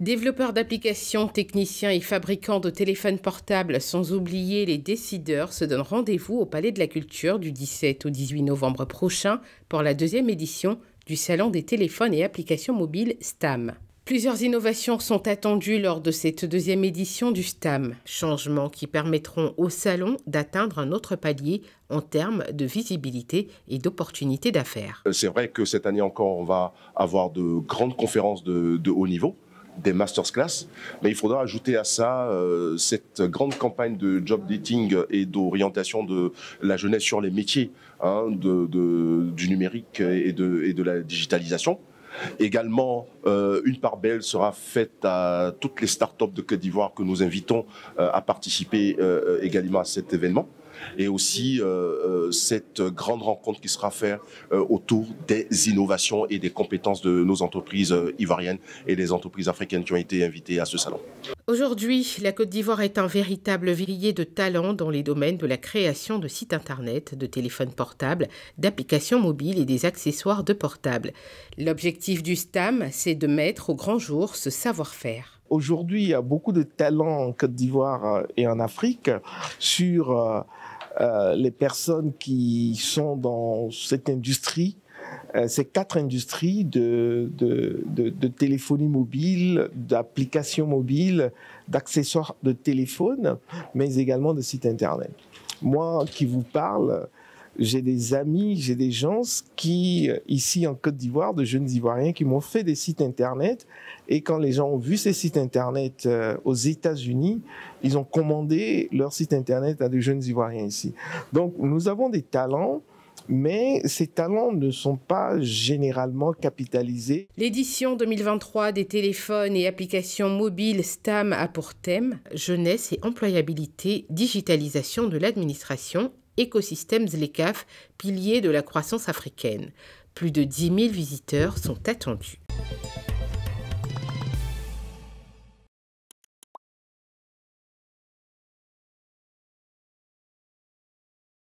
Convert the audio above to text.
Développeurs d'applications, techniciens et fabricants de téléphones portables, sans oublier les décideurs, se donnent rendez-vous au Palais de la Culture du 17 au 18 novembre prochain pour la deuxième édition du Salon des téléphones et applications mobiles STAM. Plusieurs innovations sont attendues lors de cette deuxième édition du STAM, changements qui permettront au salon d'atteindre un autre palier en termes de visibilité et d'opportunités d'affaires. C'est vrai que cette année encore, on va avoir de grandes conférences de, de haut niveau des master's class, mais il faudra ajouter à ça euh, cette grande campagne de job dating et d'orientation de la jeunesse sur les métiers hein, de, du numérique et de, de la digitalisation. Également, euh, une part belle sera faite à toutes les startups de Côte d'Ivoire que nous invitons euh, à participer également à cet événement et aussi euh, euh, cette grande rencontre qui sera faite euh, autour des innovations et des compétences de nos entreprises ivoiriennes et des entreprises africaines qui ont été invitées à ce salon. Aujourd'hui, la Côte d'Ivoire est un véritable villier de talents dans les domaines de la création de sites internet, de téléphones portables, d'applications mobiles et des accessoires de portables. L'objectif du STAM, c'est de mettre au grand jour ce savoir-faire. Aujourd'hui, il y a beaucoup de talents en Côte d'Ivoire et en Afrique sur euh, les personnes qui sont dans cette industrie, euh, ces quatre industries de, de, de, de téléphonie mobile, d'applications mobiles, d'accessoires de téléphone, mais également de sites Internet. Moi qui vous parle, j'ai des amis, j'ai des gens qui, euh, ici en Côte d'Ivoire, de jeunes Ivoiriens qui m'ont fait des sites Internet. Et quand les gens ont vu ces sites Internet euh, aux États-Unis, ils ont commandé leur site Internet à des jeunes Ivoiriens ici. Donc, nous avons des talents mais ces talents ne sont pas généralement capitalisés. L'édition 2023 des téléphones et applications mobiles STAM a pour thème Jeunesse et employabilité, digitalisation de l'administration Écosystèmes LECAF, pilier de la croissance africaine. Plus de 10 000 visiteurs sont attendus.